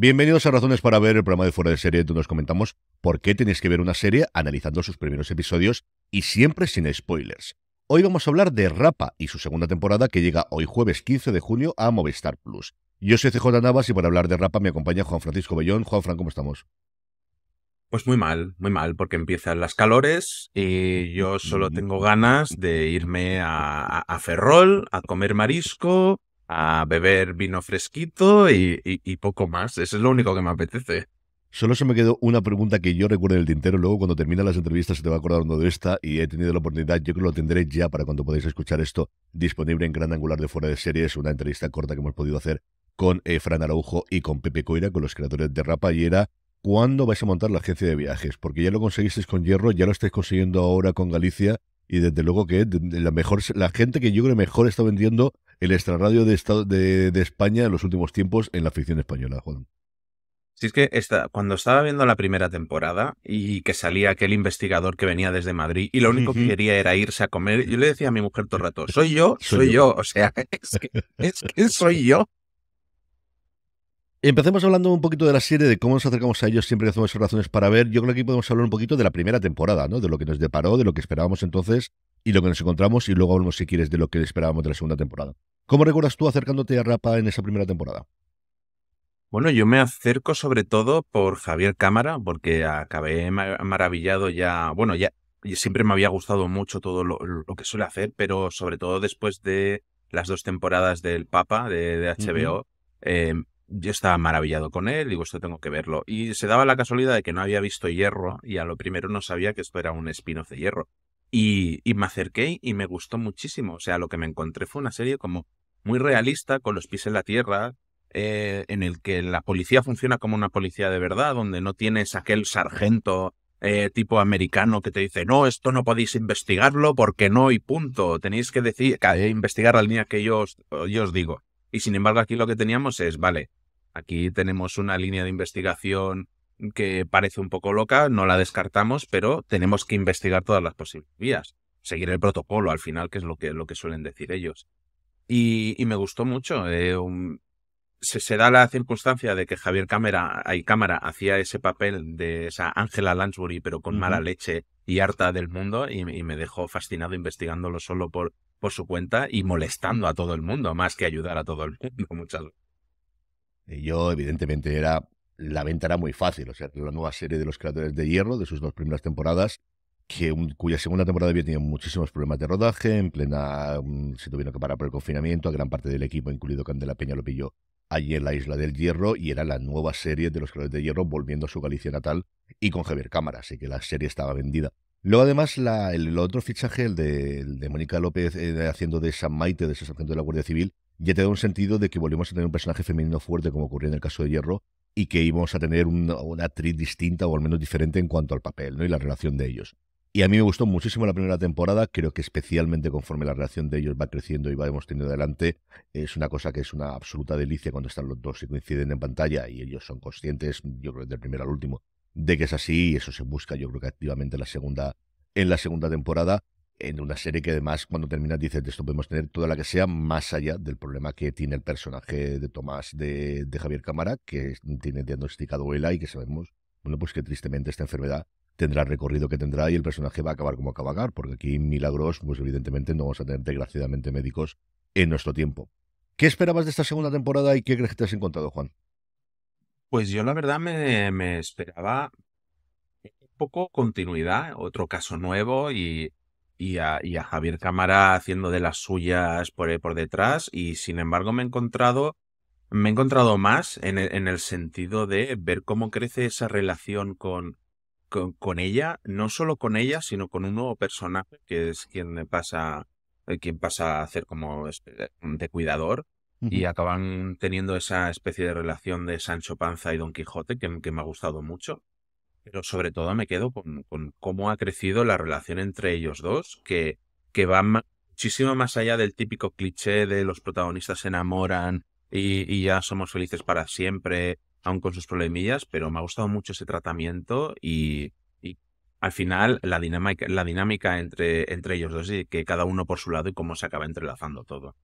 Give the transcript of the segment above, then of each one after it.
Bienvenidos a Razones para Ver, el programa de Fuera de Serie, donde nos comentamos por qué tenéis que ver una serie analizando sus primeros episodios y siempre sin spoilers. Hoy vamos a hablar de Rapa y su segunda temporada que llega hoy jueves 15 de junio a Movistar Plus. Yo soy CJ Navas y para hablar de Rapa me acompaña Juan Francisco Bellón. Juan Fran, ¿cómo estamos? Pues muy mal, muy mal, porque empiezan las calores y yo solo mm. tengo ganas de irme a Ferrol a comer marisco a beber vino fresquito y, poco más. Eso es lo único que me apetece. Solo se me quedó una pregunta que yo recuerdo en el tintero. Luego, cuando termina las entrevistas, se te va acordando de esta y he tenido la oportunidad. Yo creo que lo tendré ya para cuando podáis escuchar esto disponible en Gran Angular de Fuera de Series. Una entrevista corta que hemos podido hacer con eh, Araujo y con Pepe Coira, con los creadores de Rapa. Y era ¿cuándo vais a montar la agencia de viajes? Porque ya lo conseguisteis con Hierro, ya lo estáis consiguiendo ahora con Galicia y desde luego que la mejor la gente que yo creo mejor está vendiendo el extrarradio de, de, España en los últimos tiempos en la ficción española, Juan. Si es que cuando estaba viendo la primera temporada y que salía aquel investigador que venía desde Madrid y lo único que quería era irse a comer, yo le decía a mi mujer todo el rato, soy yo, soy, yo. O sea, es que, es que soy yo. Empecemos hablando un poquito de la serie, de cómo nos acercamos a ellos siempre que hacemos razones para ver. Yo creo que aquí podemos hablar un poquito de la primera temporada, ¿no? De lo que nos deparó, de lo que esperábamos entonces y lo que nos encontramos, y luego hablamos, si quieres, de lo que esperábamos de la segunda temporada. ¿Cómo recuerdas tú acercándote a Rapa en esa primera temporada? Bueno, yo me acerco sobre todo por Javier Cámara, porque acabé maravillado ya, bueno, ya siempre me había gustado mucho todo lo, que suele hacer, pero sobre todo después de las dos temporadas del Papa de, HBO, em, yo estaba maravillado con él, digo, esto tengo que verlo. Y se daba la casualidad de que no había visto Hierro y a lo primero no sabía que esto era un spin-off de Hierro. Y, y, me acerqué y me gustó muchísimo. O sea, lo que me encontré fue una serie como muy realista, con los pies en la tierra, eh, en el que la policía funciona como una policía de verdad, donde no tienes aquel sargento eh, tipo americano que te dice, no, esto no podéis investigarlo porque no y punto. Tenéis que decir, investigar al día que yo os digo. Y sin embargo aquí lo que teníamos es, vale, Aquí tenemos una línea de investigación que parece un poco loca, no la descartamos, pero tenemos que investigar todas las posibles vías. Seguir el protocolo al final, que es lo que, lo que suelen decir ellos. Y, me gustó mucho. Eh, se, da la circunstancia de que Javier Cámara, hay Cámara hacía ese papel de esa Ángela Lansbury, pero con mala leche y harta del mundo, y, me dejó fascinado investigándolo solo por, por su cuenta y molestando a todo el mundo, más que ayudar a todo el mundo muchas veces. Eh, yo, evidentemente, era. La venta era muy fácil. O sea, la nueva serie de los creadores de Hierro, de sus dos primeras temporadas, que cuya segunda temporada había tenido muchísimos problemas de rodaje, en plena mm, se tuvieron que parar por el confinamiento, a gran parte del equipo, incluido Candela Peña, lo pilló allí en la Isla del Hierro, y era la nueva serie de los creadores de Hierro volviendo a su Galicia natal y con Javier Cámara, así que la serie estaba vendida. Luego, además, el, otro fichaje, el de, de Mónica López eh, haciendo de San Maite, de ese sargento de la Guardia Civil, ya te da un sentido de que volvemos a tener un personaje femenino fuerte, como ocurrió en el caso de Hierro, y que íbamos a tener una, actriz distinta o al menos diferente en cuanto al papel ¿no? y la relación de ellos. Y a mí me gustó muchísimo la primera temporada, creo que especialmente conforme la relación de ellos va creciendo y vamos teniendo adelante, es una cosa que es una absoluta delicia cuando están los dos y coinciden en pantalla y ellos son conscientes, yo creo, del primero al último, de que es así y eso se busca, yo creo que activamente la segunda, en la segunda temporada en una serie que además cuando terminas dices esto podemos tener toda la que sea más allá del problema que tiene el personaje de Tomás de, Javier Cámara que tiene diagnosticado ELA y que sabemos bueno pues que tristemente esta enfermedad tendrá el recorrido que tendrá y el personaje va a acabar como acabar porque aquí milagros pues evidentemente no vamos a tener desgraciadamente médicos en nuestro tiempo. ¿Qué esperabas de esta segunda temporada y qué crees que te has encontrado Juan? Pues yo la verdad me esperaba un poco continuidad, otro caso nuevo y y a, Javier Cámara haciendo de las suyas por, por detrás y sin embargo me he encontrado me he encontrado más en e, el, sentido de ver cómo crece esa relación con, con, ella, no solo con ella, sino con un nuevo personaje que es quien pasa, eh, quien pasa a hacer como de cuidador y acaban teniendo esa especie de relación de Sancho Panza y Don Quijote que me ha gustado mucho pero sobre todo me quedo con, cómo ha crecido la relación entre ellos dos, que, que va muchísimo más allá del típico cliché de los protagonistas se enamoran y, ya somos felices para siempre, aun con sus problemillas, pero me ha gustado mucho ese tratamiento y, al final la dinámica, la dinámica entre, entre ellos dos y que cada uno por su lado y cómo se acaba entrelazando todo.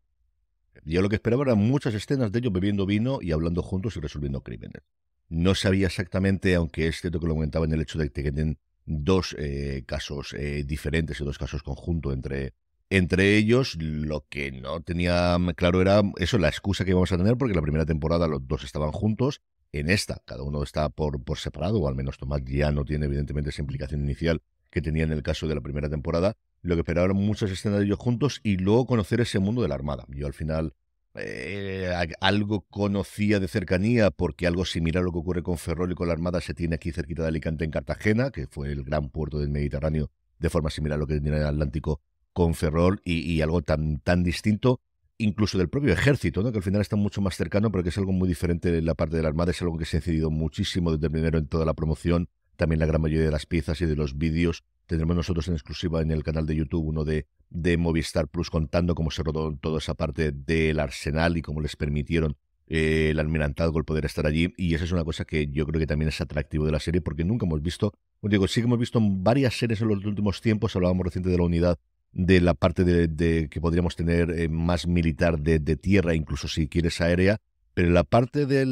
Yo lo que esperaba eran muchas escenas de ellos bebiendo vino y hablando juntos y resolviendo crímenes. No sabía exactamente, aunque es cierto que lo comentaba en el hecho de que tienen dos eh, casos eh, diferentes y dos casos conjuntos entre, entre ellos. Lo que no tenía claro era eso, la excusa que íbamos a tener, porque la primera temporada los dos estaban juntos. En esta, cada uno está por, por separado, o al menos Tomás ya no tiene evidentemente esa implicación inicial que tenía en el caso de la primera temporada, lo que esperaban muchas escenas de ellos juntos y luego conocer ese mundo de la Armada. Yo al final eh, algo conocía de cercanía, porque algo similar a lo que ocurre con Ferrol y con la Armada se tiene aquí cerquita de Alicante, en Cartagena, que fue el gran puerto del Mediterráneo, de forma similar a lo que en el Atlántico con Ferrol, y, algo tan, tan distinto incluso del propio ejército, ¿no? que al final está mucho más cercano, pero que es algo muy diferente en la parte de la Armada, es algo que se ha incidido muchísimo desde primero en toda la promoción también la gran mayoría de las piezas y de los vídeos. Tendremos nosotros en exclusiva en el canal de YouTube uno de, de Movistar Plus contando cómo se rodó toda esa parte del arsenal y cómo les permitieron eh, el almirantado el poder estar allí. Y esa es una cosa que yo creo que también es atractivo de la serie, porque nunca hemos visto, os digo, sí que hemos visto varias series en los últimos tiempos, hablábamos reciente de la unidad de la parte de, que podríamos tener eh, más militar de, tierra, incluso si quieres aérea, pero la parte de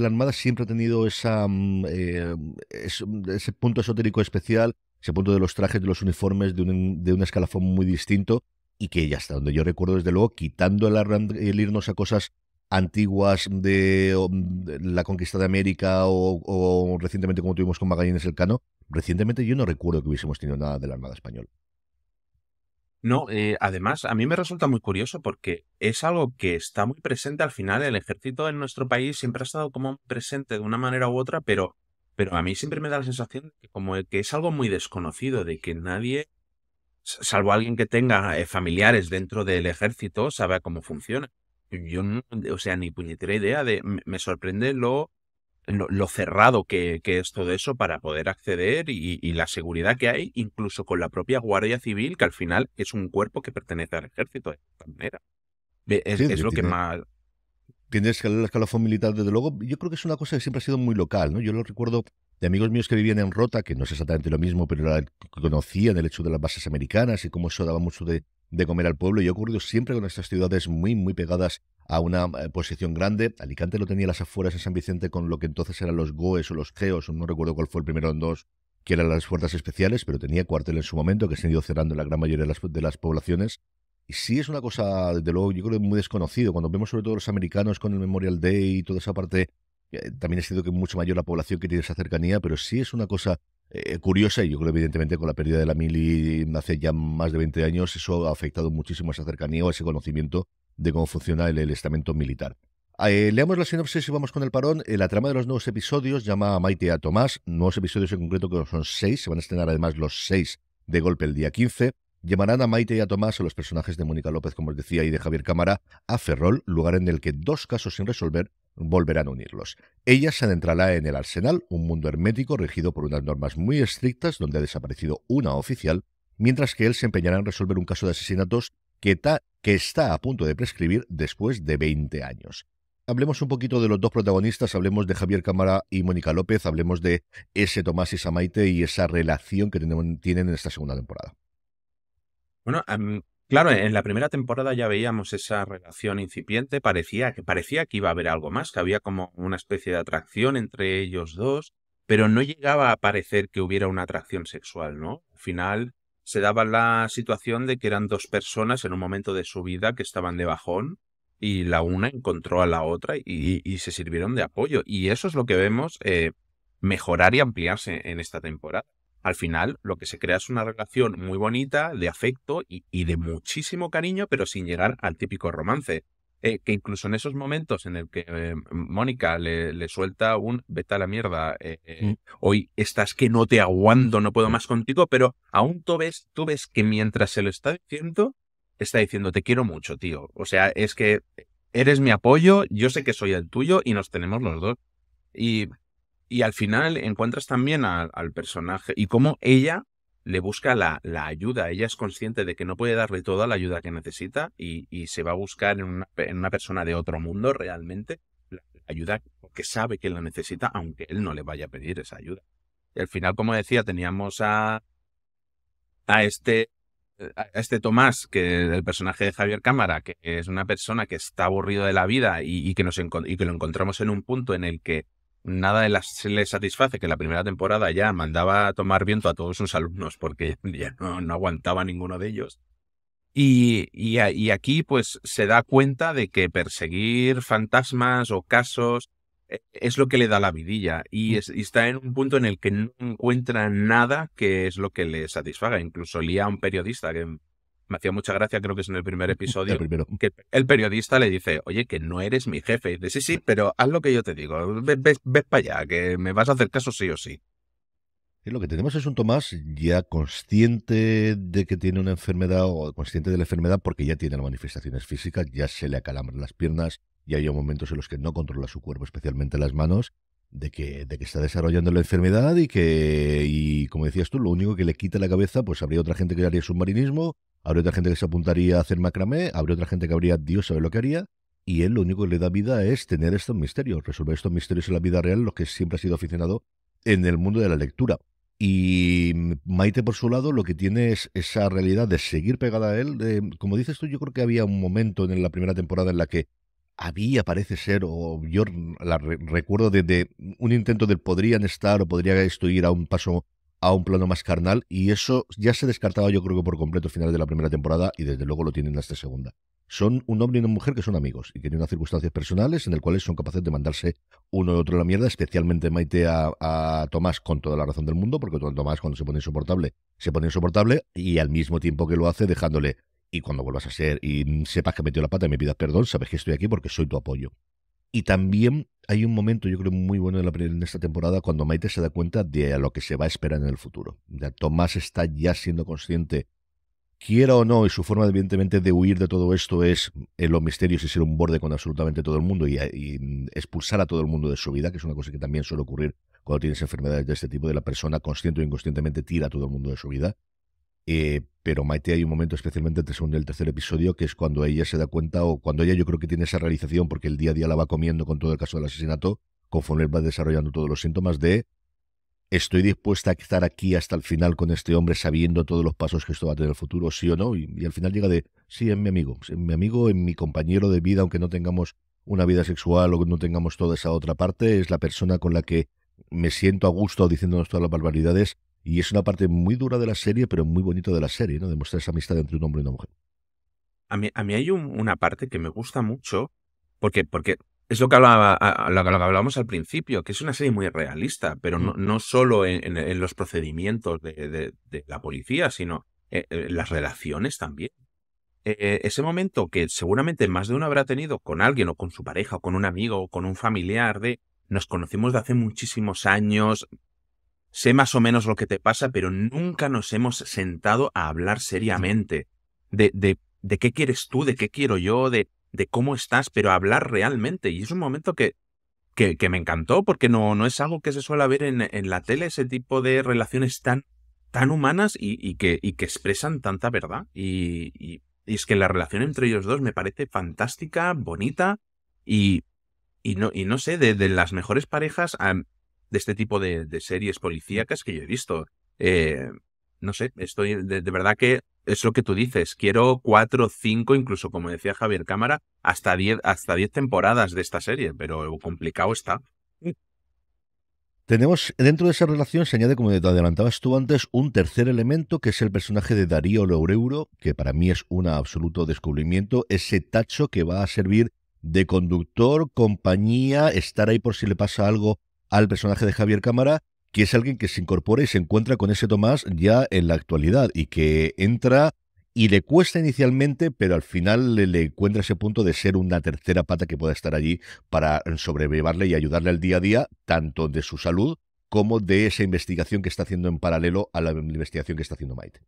la Armada siempre ha tenido esa, mm, eh, ese punto esotérico especial, ese punto de los trajes, de los uniformes, de un, escalafón muy distinto y que ya está. donde yo recuerdo, desde luego, quitando el, irnos a cosas antiguas de, la conquista de América o, o, recientemente como tuvimos con Magallanes el Cano, recientemente yo no recuerdo que hubiésemos tenido nada de la Armada Española. No, eh, además, a mí me resulta muy curioso porque es algo que está muy presente al final. El ejército en nuestro país siempre ha estado como presente de una manera u otra, pero, pero a mí siempre me da la sensación que como que es algo muy desconocido, de que nadie, salvo alguien que tenga eh, familiares dentro del ejército, sabe cómo funciona. Yo, no, o sea, ni puñetera idea de. Me sorprende lo lo, cerrado que, es todo eso para poder acceder y, la seguridad que hay, incluso con la propia Guardia Civil, que al final es un cuerpo que pertenece al ejército de esta manera. Es, lo que más. Tienes la escalafón militar, desde luego. Yo creo que es una cosa que siempre ha sido muy local, ¿no? Yo lo recuerdo de amigos míos que vivían en Rota, que no es exactamente lo mismo, pero conocían el hecho de las bases americanas y cómo eso daba mucho de, de comer al pueblo. Y ha ocurrido siempre con estas ciudades muy, muy pegadas a una eh, posición grande. Alicante lo tenía las afueras en San Vicente con lo que entonces eran los GOES o los GEOS, no recuerdo cuál fue el primero en dos, que eran las fuerzas especiales, pero tenía cuartel en su momento, que se han ido cerrando en la gran mayoría de las, poblaciones. Y sí es una cosa, desde luego, yo creo que muy desconocido. Cuando vemos sobre todo los americanos con el Memorial Day y toda esa parte, eh, también ha sido que mucho mayor la población que tiene esa cercanía, pero sí es una cosa eh, curiosa y yo creo evidentemente con la pérdida de la mili hace ya más de 20 años eso ha afectado muchísimo esa cercanía o a ese conocimiento de cómo funciona el, estamento militar. Eh, leamos la sinopsis y vamos con el parón. Eh, la trama de los nuevos episodios llama a Maite y a Tomás. Nuevos episodios en concreto que son seis. Se van a estrenar además los seis de golpe el día 15. Llamarán a Maite y a Tomás, a los personajes de Mónica López, como os decía, y de Javier Cámara, a Ferrol, lugar en el que dos casos sin resolver volverán a unirlos. Ella se adentrará en el Arsenal, un mundo hermético regido por unas normas muy estrictas donde ha desaparecido una oficial, mientras que él se empeñará en resolver un caso de asesinatos que, está a punto de prescribir después de 20 años. Hablemos un poquito de los dos protagonistas, hablemos de Javier Cámara y Mónica López, hablemos de ese Tomás y Samaite y esa relación que tienen, en esta segunda temporada. Bueno, em, claro, en la primera temporada ya veíamos esa relación incipiente, parecía que, parecía que iba a haber algo más, que había como una especie de atracción entre ellos dos, pero no llegaba a parecer que hubiera una atracción sexual, ¿no? Al final se daba la situación de que eran dos personas en un momento de su vida que estaban de bajón y la una encontró a la otra y, se sirvieron de apoyo. Y eso es lo que vemos eh, mejorar y ampliarse en esta temporada. Al final, lo que se crea es una relación muy bonita, de afecto y de muchísimo cariño, pero sin llegar al típico romance. Eh, que incluso en esos momentos en el que eh, Mónica le, suelta un vete a la mierda, eh, mm. hoy estás que no te aguanto, no puedo más contigo, pero aún tú ves, tú ves que mientras se lo está diciendo, está diciendo te quiero mucho, tío. O sea, es que eres mi apoyo, yo sé que soy el tuyo y nos tenemos los dos. Y, y al final encuentras también al personaje y cómo ella le busca la, ayuda. Ella es consciente de que no puede darle toda la ayuda que necesita y, se va a buscar en una, persona de otro mundo realmente la ayuda que sabe que la necesita, aunque él no le vaya a pedir esa ayuda. al final, como decía, teníamos a, a este este Tomás, que el personaje de Javier Cámara, que es una persona que está aburrido de la vida y, que, nos y que lo encontramos en un punto en el que nada de las, le satisface que la primera temporada ya mandaba a tomar viento a todos sus alumnos porque ya no, no aguantaba ninguno de ellos. Y, y, aquí pues se da cuenta de que perseguir fantasmas o casos e, es lo que le da la vidilla mm. y, está en un punto en el que no encuentra nada que es lo que le satisfaga. Incluso lía a un periodista que me hacía mucha gracia, creo que es en el primer episodio, que el periodista le dice, oye, que no eres mi jefe. Y dice, sí, sí, pero haz lo que yo te digo, ves, para allá, que me vas a hacer caso sí o sí. lo que tenemos es un Tomás ya consciente de que tiene una enfermedad o consciente de la enfermedad porque ya tiene las manifestaciones físicas, ya se le acalambran las piernas y hay momentos en los que no controla su cuerpo, especialmente las manos, de que, está desarrollando la enfermedad y que, como decías tú, lo único que le quita la cabeza, pues habría otra gente que haría submarinismo, habría otra gente que se apuntaría a hacer macramé, habría otra gente que habría, Dios sabe lo que haría, y él lo único que le da vida es tener estos misterios, resolver estos misterios en la vida real, lo que siempre ha sido aficionado en el mundo de la lectura. Y Maite, por su lado, lo que tiene es esa realidad de seguir pegada a él. De, como dices tú, yo creo que había un momento en la primera temporada en la que había, parece ser, o yo la recuerdo de un intento de podrían estar o podría esto ir a un paso a un plano más carnal y eso ya se descartaba yo creo que por completo al final de la primera temporada y desde luego lo tienen hasta segunda. Son un hombre y una mujer que son amigos y que tienen unas circunstancias personales en las cuales son capaces de mandarse uno y otro la mierda, especialmente Maite a, a, Tomás con toda la razón del mundo, porque Tomás cuando se pone insoportable, se pone insoportable y al mismo tiempo que lo hace dejándole y cuando vuelvas a ser y sepas que metió metido la pata y me pidas perdón, sabes que estoy aquí porque soy tu apoyo. Y también hay un momento, yo creo, muy bueno en, en esta temporada cuando Maite se da cuenta de lo que se va a esperar en el futuro. Ya Tomás está ya siendo consciente, quiera o no, y su forma, evidentemente, de huir de todo esto es en los misterios y ser un borde con absolutamente todo el mundo y expulsar a todo el mundo de su vida, que es una cosa que también suele ocurrir cuando tienes enfermedades de este tipo, de la persona consciente o inconscientemente tira a todo el mundo de su vida. Eh, pero Maite hay un momento, especialmente entre el tercer episodio, que es cuando ella se da cuenta, o cuando ella yo creo que tiene esa realización, porque el día a día la va comiendo con todo el caso del asesinato, conforme va desarrollando todos los síntomas de estoy dispuesta a estar aquí hasta el final con este hombre sabiendo todos los pasos que esto va a tener en el futuro, sí o no, y, y al final llega de sí, es mi amigo, es mi amigo, es mi compañero de vida, aunque no tengamos una vida sexual o no tengamos toda esa otra parte, es la persona con la que me siento a gusto diciéndonos todas las barbaridades y es una parte muy dura de la serie, pero muy bonita de la serie, ¿no? Demostrar esa amistad entre un hombre y una mujer. A mí, hay una parte que me gusta mucho, porque, porque es lo que, hablaba, hablábamos al principio, que es una serie muy realista, pero no, solo en, los procedimientos de, la policía, sino eh, eh, en, las relaciones también. Eh, ese momento que seguramente más de uno habrá tenido con alguien, o con su pareja, o con un amigo, o con un familiar, de nos conocimos de hace muchísimos años, sé más o menos lo que te pasa, pero nunca nos hemos sentado a hablar seriamente de, de, de qué quieres tú, de qué quiero yo, de, de cómo estás, pero hablar realmente. Y es un momento que, que, me encantó porque no, no es algo que se suele ver en, en la tele, ese tipo de relaciones tan, tan humanas y, que, y que expresan tanta verdad. Y, y, es que la relación entre ellos dos me parece fantástica, bonita y, no, y no sé, de, las mejores parejas de este tipo de, series policíacas que yo he visto. Eh, no sé, estoy de, verdad que es lo que tú dices. Quiero cuatro, cinco, incluso como decía Javier Cámara, hasta diez, hasta diez temporadas de esta serie, pero complicado está. Mm. Tenemos dentro de esa relación, se añade, como te adelantabas tú antes, un tercer elemento que es el personaje de Darío Loureuro, que para mí es un absoluto descubrimiento, ese tacho que va a servir de conductor, compañía, estar ahí por si le pasa algo al personaje de Javier Cámara, que es alguien que se incorpora y se encuentra con ese Tomás ya en la actualidad y que entra y le cuesta inicialmente, pero al final le, encuentra ese punto de ser una tercera pata que pueda estar allí para sobrevivirle y ayudarle al día a día, tanto de su salud como de esa investigación que está haciendo en paralelo a la investigación que está haciendo Maite.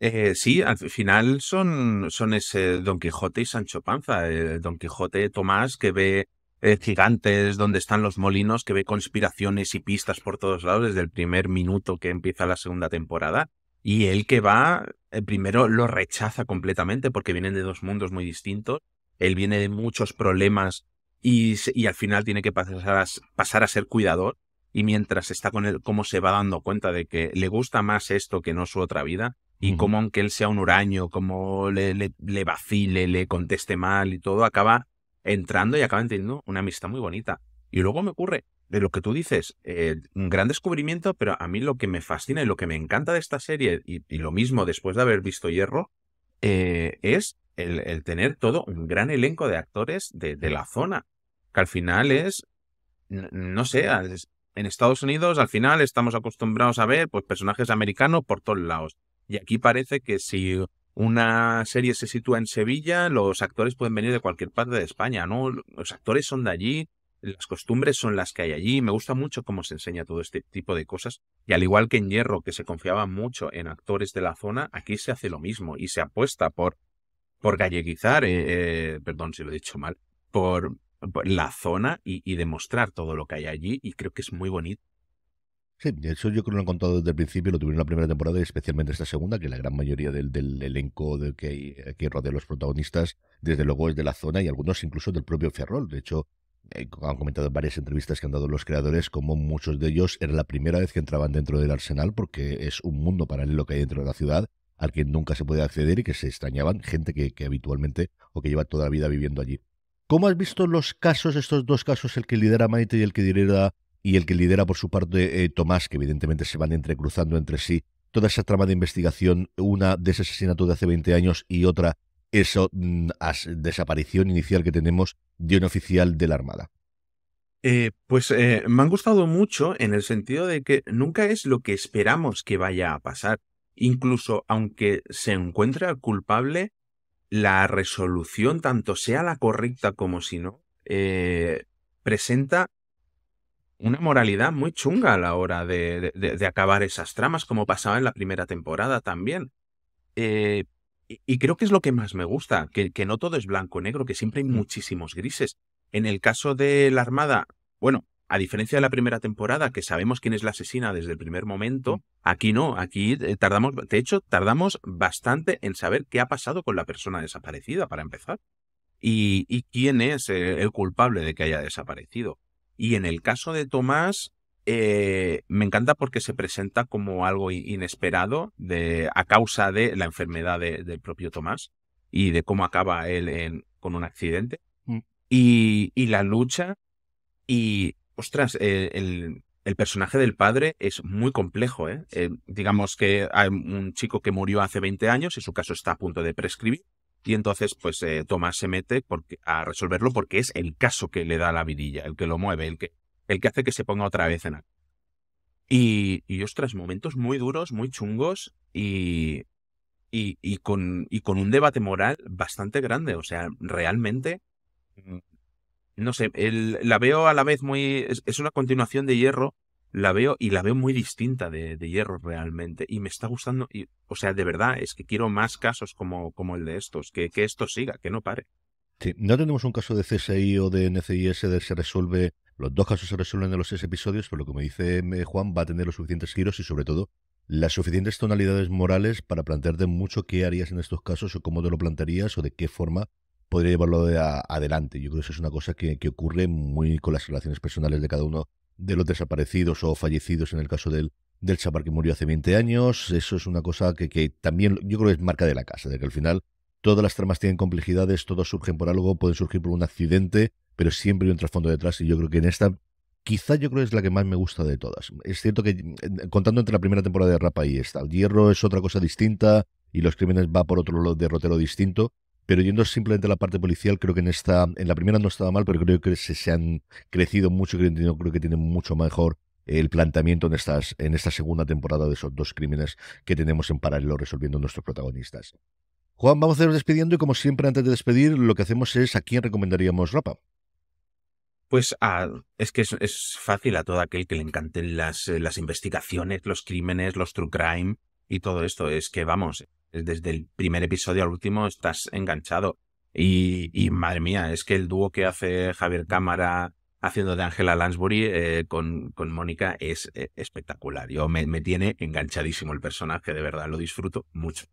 Eh, sí, al final son, son ese Don Quijote y Sancho Panza. Eh, Don Quijote Tomás que ve eh, gigantes donde están los molinos, que ve conspiraciones y pistas por todos lados desde el primer minuto que empieza la segunda temporada. Y él que va, eh, primero lo rechaza completamente porque vienen de dos mundos muy distintos. Él viene de muchos problemas y, al final tiene que pasar a, pasar a ser cuidador. Y mientras está con él, cómo se va dando cuenta de que le gusta más esto que no su otra vida, y cómo aunque él sea un huraño, como le, le, vacile, le conteste mal y todo, acaba entrando y acaban teniendo una amistad muy bonita. Y luego me ocurre, de lo que tú dices, eh, un gran descubrimiento, pero a mí lo que me fascina y lo que me encanta de esta serie, y, lo mismo después de haber visto Hierro, eh, es el, tener todo un gran elenco de actores de, la zona, que al final es, no, sé, en Estados Unidos al final estamos acostumbrados a ver pues, personajes americanos por todos lados. Y aquí parece que si una serie se sitúa en Sevilla, los actores pueden venir de cualquier parte de España, ¿no? Los actores son de allí, las costumbres son las que hay allí. Me gusta mucho cómo se enseña todo este tipo de cosas. Y al igual que en Hierro, que se confiaba mucho en actores de la zona, aquí se hace lo mismo y se apuesta por, por galleguizar, eh, eh, perdón si lo he dicho mal, por, la zona y demostrar todo lo que hay allí. Y creo que es muy bonito. Sí, eso yo creo que lo han contado desde el principio, lo tuvieron la primera temporada y especialmente esta segunda, que la gran mayoría del, del elenco que, hay, que rodea a los protagonistas, desde luego es de la zona y algunos incluso del propio Ferrol. De hecho, eh, han comentado en varias entrevistas que han dado los creadores como muchos de ellos era la primera vez que entraban dentro del arsenal porque es un mundo paralelo que hay dentro de la ciudad al que nunca se puede acceder y que se extrañaban gente que, que habitualmente o que lleva toda la vida viviendo allí. ¿Cómo has visto los casos, estos dos casos, el que lidera Maite y el que lidera y el que lidera por su parte eh, Tomás, que evidentemente se van entrecruzando entre sí. Toda esa trama de investigación, una de ese asesinato de hace 20 años y otra, esa mm, desaparición inicial que tenemos de un oficial de la Armada. Eh, pues eh, me han gustado mucho en el sentido de que nunca es lo que esperamos que vaya a pasar. Incluso aunque se encuentre culpable, la resolución, tanto sea la correcta como si no, presenta una moralidad muy chunga a la hora de, acabar esas tramas, como pasaba en la primera temporada también. Eh, y, creo que es lo que más me gusta, que, no todo es blanco-negro, que siempre hay muchísimos grises. En el caso de la Armada, bueno, a diferencia de la primera temporada, que sabemos quién es la asesina desde el primer momento, aquí no, aquí eh, tardamos, de hecho, tardamos bastante en saber qué ha pasado con la persona desaparecida, para empezar. Y, quién es eh, el culpable de que haya desaparecido. Y en el caso de Tomás, eh, me encanta porque se presenta como algo inesperado de, a causa de la enfermedad del propio Tomás y de cómo acaba él con un accidente. Mm. Y, la lucha y, ostras, eh, el, personaje del padre es muy complejo. ¿eh? digamos que hay un chico que murió hace 20 años y su caso está a punto de prescribir y entonces, pues eh, Tomás se mete a resolverlo porque es el caso que le da la vidilla, el que lo mueve, el que, el que hace que se ponga otra vez en acto. Y, y ostras, momentos muy duros, muy chungos y, y, y, con, y con un debate moral bastante grande. O sea, realmente, mm, no sé, la veo a la vez muy... es una continuación de Hierro, la veo y la veo muy distinta de, de, Hierro realmente. Y me está gustando. Y, o sea, de verdad, es que quiero más casos como, como el de estos. Que, que esto siga, que no pare. Sí, no tenemos un caso de CSI o de NCIS de se resuelve. Los dos casos se resuelven en los seis episodios, pero lo que me dice Juan va a tener los suficientes giros y sobre todo las suficientes tonalidades morales para plantearte mucho qué harías en estos casos o cómo te lo plantearías o de qué forma podría llevarlo adelante. Yo creo que eso es una cosa que, que ocurre muy con las relaciones personales de cada uno de los desaparecidos o fallecidos en el caso del, del Chapar que murió hace 20 años. Eso es una cosa que, que también yo creo que es marca de la casa, de que al final todas las tramas tienen complejidades, todos surgen por algo, pueden surgir por un accidente, pero siempre hay un trasfondo detrás y yo creo que en esta quizá yo creo que es la que más me gusta de todas. Es cierto que eh, contando entre la primera temporada de Rapa y esta, el hierro es otra cosa distinta y los crímenes va por otro derrotero distinto, pero yendo simplemente a la parte policial, creo que en esta, en la primera no estaba mal, pero creo que se, han crecido mucho, creo, creo que tienen mucho mejor el planteamiento en, estas, en esta segunda temporada de esos dos crímenes que tenemos en paralelo resolviendo nuestros protagonistas. Juan, vamos a ir despidiendo y como siempre antes de despedir lo que hacemos es a quién recomendaríamos ropa. Pues es que es, fácil a todo aquel que le encanten las investigaciones, los crímenes, los true crime y todo esto. Es que vamos, eh, desde el primer episodio al último estás enganchado. Y, madre mía, es que el dúo que hace Javier Cámara haciendo de Angela Lansbury eh, con, Mónica es eh, espectacular. Yo me, tiene enganchadísimo el personaje, de verdad, lo disfruto mucho.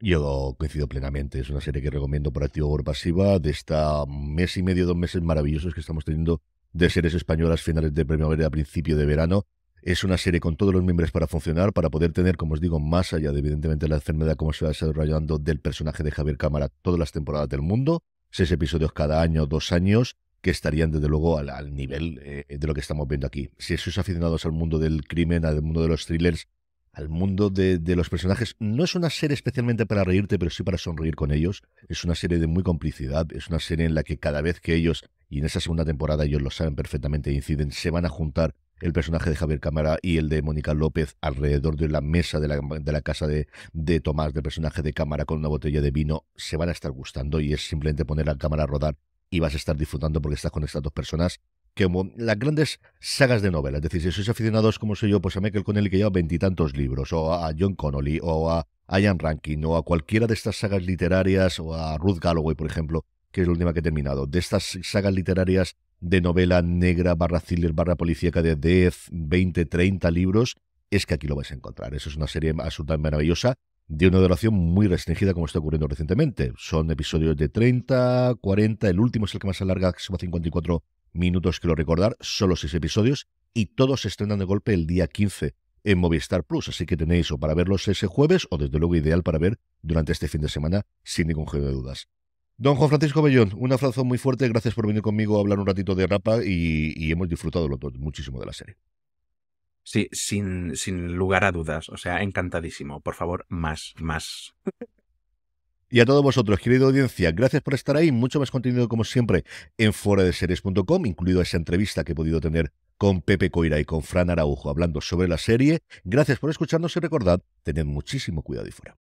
Yo coincido plenamente, es una serie que recomiendo por activo o por pasiva, de esta mes y medio, dos meses maravillosos que estamos teniendo de series españolas finales de primavera a principio de verano. Es una serie con todos los miembros para funcionar, para poder tener, como os digo, más allá de evidentemente la enfermedad como se va desarrollando del personaje de Javier Cámara todas las temporadas del mundo, seis episodios cada año, dos años, que estarían desde luego al, nivel eh, de lo que estamos viendo aquí. Si sois aficionados al mundo del crimen, al mundo de los thrillers, al mundo de, de, los personajes. No es una serie especialmente para reírte, pero sí para sonreír con ellos. Es una serie de muy complicidad, es una serie en la que cada vez que ellos, y en esa segunda temporada ellos lo saben perfectamente, inciden, se van a juntar el personaje de Javier Cámara y el de Mónica López alrededor de la mesa de la, casa de, Tomás, del personaje de Cámara con una botella de vino, se van a estar gustando y es simplemente poner la cámara a rodar y vas a estar disfrutando porque estás con estas dos personas que como las grandes sagas de novelas. Es decir, si sois aficionados como soy yo, pues a Michael Connelly que lleva veintitantos libros, o a John Connolly, o a Ian Rankin, o a cualquiera de estas sagas literarias, o a Ruth Galloway, por ejemplo, que es la última que he terminado, de estas sagas literarias de novela negra barra thriller barra policíaca de 10, 20, 30 libros, es que aquí lo vais a encontrar. Eso es una serie absolutamente maravillosa de una duración muy restringida como está ocurriendo recientemente. Son episodios de 30, 40, el último es el que más alarga, que son 54 minutos, lo recordar, solo seis episodios, y todos se estrenan de golpe el día 15 en Movistar Plus, así que tenéis o para verlos ese jueves o desde luego ideal para ver durante este fin de semana sin ningún género de dudas. Don Juan Francisco Bellón, un abrazo muy fuerte, gracias por venir conmigo a hablar un ratito de Rapa y, hemos disfrutado muchísimo de la serie. Sí, sin, lugar a dudas, o sea, encantadísimo. Por favor, más, más. Y a todos vosotros, querida audiencia, gracias por estar ahí. Mucho más contenido, como siempre, en foradeseries.com, incluido esa entrevista que he podido tener con Pepe Coira y con Fran Araujo hablando sobre la serie. Gracias por escucharnos y recordad, tened muchísimo cuidado y fuera.